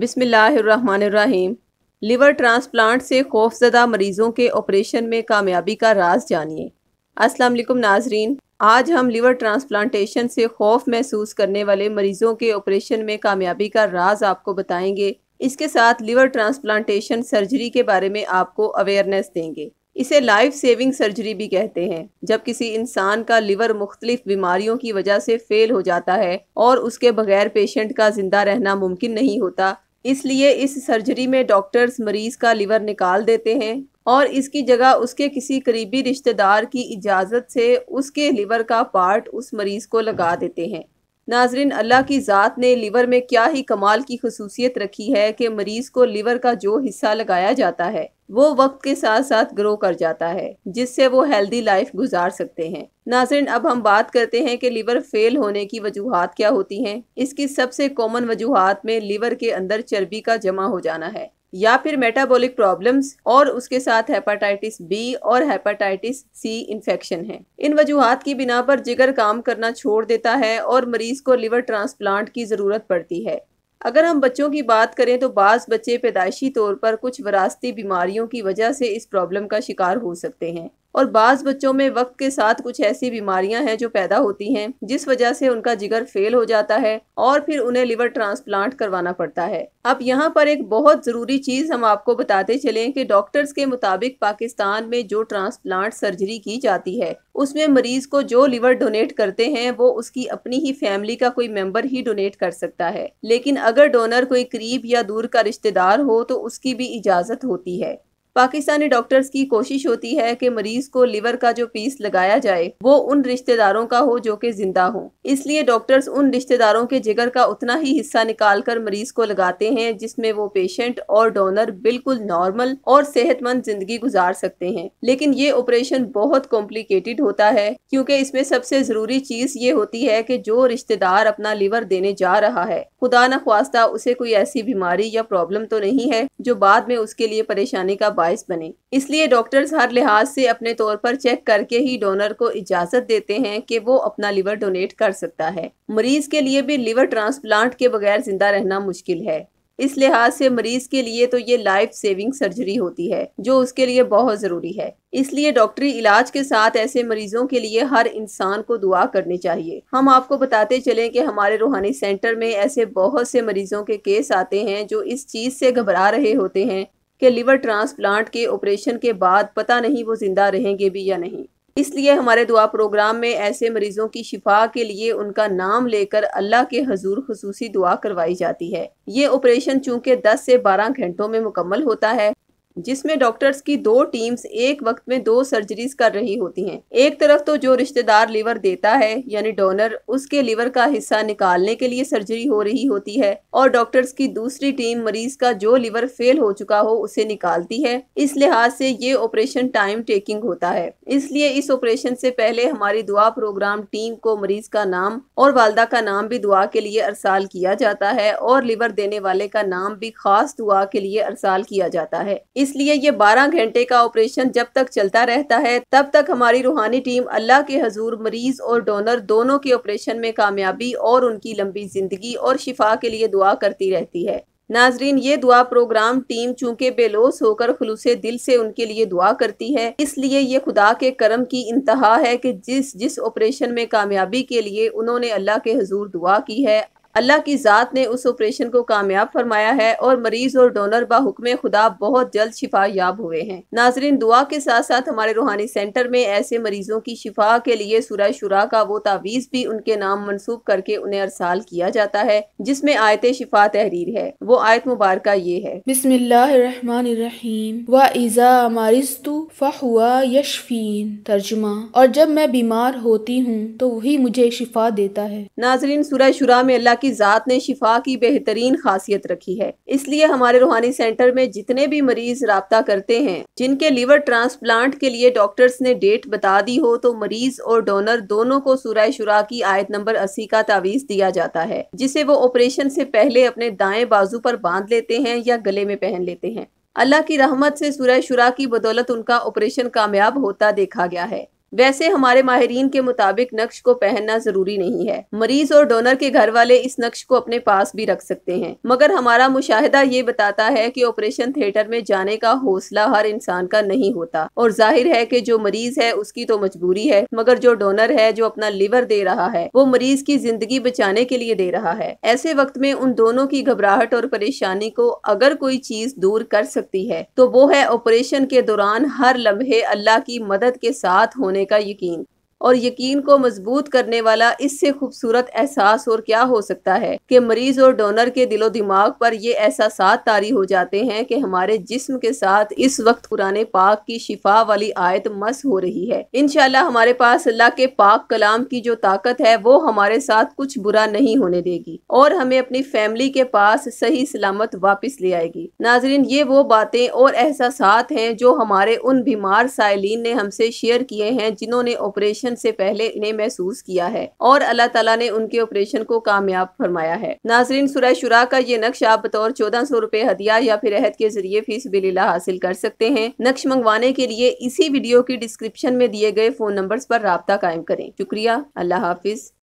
बिसमीम liver transplant से खौफजदा मरीज़ों के ऑपरेशन में कामयाबी का राज जानिए अस्सलाम वालेकुम नाजरीन आज हम लिवर ट्रांसप्लांटेशन से खौफ महसूस करने वाले मरीज़ों के ऑपरेशन में कामयाबी का राज आपको बताएंगे इसके साथ लिवर ट्रांसप्लांटेशन सर्जरी के बारे में आपको अवेयरनेस देंगे इसे लाइफ सेविंग सर्जरी भी कहते हैं जब किसी इंसान का लिवर मुख्तलिफ बीमारियों की वजह से फेल हो जाता है और उसके बगैर पेशेंट का जिंदा रहना मुमकिन नहीं होता इसलिए इस सर्जरी में डॉक्टर्स मरीज का लिवर निकाल देते हैं और इसकी जगह उसके किसी करीबी रिश्तेदार की इजाज़त से उसके लिवर का पार्ट उस मरीज़ को लगा देते हैं नाजरीन अल्लाह की ज़ात ने लिवर में क्या ही कमाल की खसूसियत रखी है कि मरीज़ को लिवर का जो हिस्सा लगाया जाता है वो वक्त के साथ साथ ग्रो कर जाता है जिससे वो हेल्दी लाइफ गुजार सकते हैं नाजरन अब हम बात करते हैं कि लीवर फेल होने की वजूहत क्या होती हैं इसकी सबसे कॉमन वजूहत में लीवर के अंदर चर्बी का जमा हो जाना है या फिर मेटाबॉलिक प्रॉब्लम्स और उसके साथ हेपाटाइटिस बी और हेपाटाइटिस सी इन्फेक्शन है इन वजूहत की बिना पर जिगर काम करना छोड़ देता है और मरीज को लिवर ट्रांसप्लांट की ज़रूरत पड़ती है अगर हम बच्चों की बात करें तो बाज़ बच्चे पैदाइशी तौर पर कुछ वरासती बीमारियों की वजह से इस प्रॉब्लम का शिकार हो सकते हैं और बाज़ बच्चों में वक्त के साथ कुछ ऐसी बीमारियां हैं जो पैदा होती हैं जिस वजह से उनका जिगर फेल हो जाता है और फिर उन्हें लिवर ट्रांसप्लांट करवाना पड़ता है अब यहाँ पर एक बहुत ज़रूरी चीज़ हम आपको बताते चलें कि डॉक्टर्स के मुताबिक पाकिस्तान में जो ट्रांसप्लांट सर्जरी की जाती है उसमें मरीज़ को जो लिवर डोनेट करते हैं वो उसकी अपनी ही फैमिली का कोई मेंबर ही डोनेट कर सकता है लेकिन अगर डोनर कोई करीब या दूर का रिश्तेदार हो तो उसकी भी इजाज़त होती है पाकिस्तानी डॉक्टर्स की कोशिश होती है कि मरीज को लिवर का जो पीस लगाया जाए वो उन रिश्तेदारों का हो जो कि जिंदा हो इसलिए डॉक्टर्स उन रिश्तेदारों के जिगर का उतना ही हिस्सा निकाल कर मरीज को लगाते हैं जिसमें वो पेशेंट और डोनर बिल्कुल नॉर्मल और सेहतमंद जिंदगी गुजार सकते हैं लेकिन ये ऑपरेशन बहुत कॉम्प्लिकेटेड होता है क्योंकि इसमें सबसे जरूरी चीज ये होती है कि जो रिश्तेदार अपना लिवर देने जा रहा है खुदा न खास्ता उसे कोई ऐसी बीमारी या प्रॉब्लम तो नहीं है जो बाद में उसके लिए परेशानी का बायस बने इसलिए डॉक्टर्स हर लिहाज से अपने तौर पर चेक करके ही डोनर को इजाजत देते हैं कि वो अपना लिवर डोनेट कर सकता है मरीज के लिए भी लिवर ट्रांसप्लांट के बगैर जिंदा रहना मुश्किल है इस लिहाज से मरीज के लिए तो ये लाइफ सेविंग सर्जरी होती है जो उसके लिए बहुत ज़रूरी है इसलिए डॉक्टरी इलाज के साथ ऐसे मरीजों के लिए हर इंसान को दुआ करनी चाहिए हम आपको बताते चलें कि हमारे रूहानी सेंटर में ऐसे बहुत से मरीजों के केस आते हैं जो इस चीज़ से घबरा रहे होते हैं कि लिवर ट्रांसप्लांट के ऑपरेशन के बाद पता नहीं वो ज़िंदा रहेंगे भी या नहीं इसलिए हमारे दुआ प्रोग्राम में ऐसे मरीजों की शिफा के लिए उनका नाम लेकर अल्लाह के हजूर खसूसी दुआ करवाई जाती है ये ऑपरेशन चूंकि 10 से 12 घंटों में मुकम्मल होता है जिसमें डॉक्टर्स की दो टीम्स एक वक्त में दो सर्जरीज कर रही होती हैं एक तरफ तो जो रिश्तेदार लीवर देता है यानी डोनर उसके लीवर का हिस्सा निकालने के लिए सर्जरी हो रही होती है और डॉक्टर्स की दूसरी टीम मरीज का जो लीवर फेल हो चुका हो उसे निकालती है इस लिहाज से ये ऑपरेशन टाइम टेकिंग होता है इसलिए इस ऑपरेशन से पहले हमारी दुआ प्रोग्राम टीम को मरीज का नाम और वालदा का नाम भी दुआ के लिए अरसाल किया जाता है और लीवर देने वाले का नाम भी खास दुआ के लिए अरसाल किया जाता है इसलिए ये बारह घंटे का ऑपरेशन जब तक चलता रहता है तब तक हमारी रूहानी टीम अल्लाह के हजूर मरीज और डोनर दोनों के ऑपरेशन में कामयाबी और उनकी लंबी जिंदगी और शिफा के लिए दुआ करती रहती है नाजरीन ये दुआ प्रोग्राम टीम चूंकि बेलोस होकर खलूस दिल से उनके लिए दुआ करती है इसलिए ये खुदा के करम की इंतहा है कि जिस जिस ऑपरेशन में कामयाबी के लिए उन्होंने अल्लाह के हजूर दुआ की है अल्लाह की ज़ात ने उस ऑपरेशन को कामयाब फरमाया है और मरीज और डोनर बाहुकम खुदा बहुत जल्द शिफा याब हुए हैं नाजरीन दुआ के साथ साथ हमारे रूहानी सेंटर में ऐसे मरीजों की शिफा के लिए सुरह शुरा का वो तावीज़ भी उनके नाम मनसूब करके उन्हें अरसाल किया जाता है जिसमे आयत शिफा तहरीर है वो आयत मुबारक ये है बिस्मिल्लाम यशफीन तर्जुमा और जब मैं बीमार होती हूँ तो वही मुझे शिफा देता है नाजरीन सुरह शुरा में अल्लाह आपकी ज़ात ने शिफा की बेहतरीन खासियत रखी है इसलिए हमारे रूहानी सेंटर में जितने भी मरीज रहा करते हैं जिनके लिवर ट्रांसप्लांट के लिए डॉक्टर्स ने डेट बता दी हो तो मरीज और डोनर दोनों को सूरह शुरा की आयत नंबर अस्सी का तावीज़ दिया जाता है जिसे वो ऑपरेशन से पहले अपने दाएं बाजू पर बांध लेते हैं या गले में पहन लेते हैं अल्लाह की रहमत से सुरह शुरा की बदौलत उनका ऑपरेशन कामयाब होता देखा गया है वैसे हमारे माहरीन के मुताबिक नक्श को पहनना जरूरी नहीं है मरीज और डोनर के घर वाले इस नक्श को अपने पास भी रख सकते हैं मगर हमारा मुशाहिदा ये बताता है कि ऑपरेशन थिएटर में जाने का हौसला हर इंसान का नहीं होता और जाहिर है कि जो मरीज है उसकी तो मजबूरी है मगर जो डोनर है जो अपना लिवर दे रहा है वो मरीज की जिंदगी बचाने के लिए दे रहा है ऐसे वक्त में उन दोनों की घबराहट और परेशानी को अगर कोई चीज दूर कर सकती है तो वो है ऑपरेशन के दौरान हर लम्हे अल्लाह की मदद के साथ होने होने का यकीन और यकीन को मजबूत करने वाला इससे खूबसूरत एहसास और क्या हो सकता है कि मरीज और डोनर के दिलो दिमाग पर ये एहसास तारी हो जाते हैं कि हमारे जिस्म के साथ इस वक्त पुराने पाक की शिफा वाली आयत मस हो रही है इनशाला हमारे पास अल्लाह के पाक कलाम की जो ताकत है वो हमारे साथ कुछ बुरा नहीं होने देगी और हमें अपनी फैमिली के पास सही सलामत वापस ले आएगी नाजरीन ये वो बातें और एहसास हैं जो हमारे उन बीमार साइलिन ने हमसे शेयर किए हैं जिन्होंने ऑपरेशन से पहले इन्हें महसूस किया है और अल्लाह तला ने उनके ऑपरेशन को कामयाब फरमाया है नाजरीन सुरह शुरा का ये नक्श आप बतौर चौदह सौ रूपए हदिया या फिर अहद के जरिए फीस बिलीला हासिल कर सकते हैं नक्श मंगवाने के लिए इसी वीडियो की डिस्क्रिप्शन में दिए गए फोन नंबर आरोप रबता कायम करें शुक्रिया अल्लाह हाफिज